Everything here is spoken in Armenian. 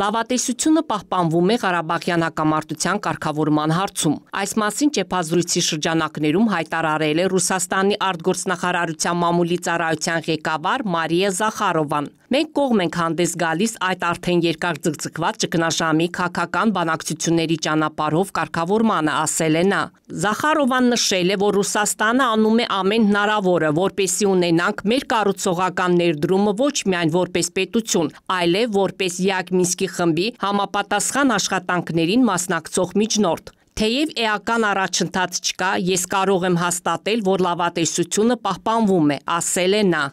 Լավատեսությունը պահպանվում է Ղարաբաղյան հակամարտության կարգավորման հարցում։ Այս մասին ճեպազրույցի շրջանակներում հայտարարել է Ռուսաստանի արտգործնախարարության մամուլի ծառայության ղեկավար Մարիա Զախարովան։ Մենք կողմ ենք հանդես գալիս այդ արդեն երկար ձգձգված ճգնաժամի քաղաքական բանակցությունների ճանապարհով կարգավորմանը, ասել է նա։ Զախարովան նշել է, որ Ռուսաստանը անում է ամեն հնարավորը, որպեսզի ունենանք մեր կառուցողական ներդրումը ոչ միայն որպես պետություն, այլև որպես ԵԱԿ Մինսկի խորհրդի խմբի համապատասխան աշխատանքներին մասնակցող միջնորդ։ Թեև էական առաջընթաց չկա, ես կարող եմ հաստատել, որ լավատեսությունը պահպանվում է, ասել է նա։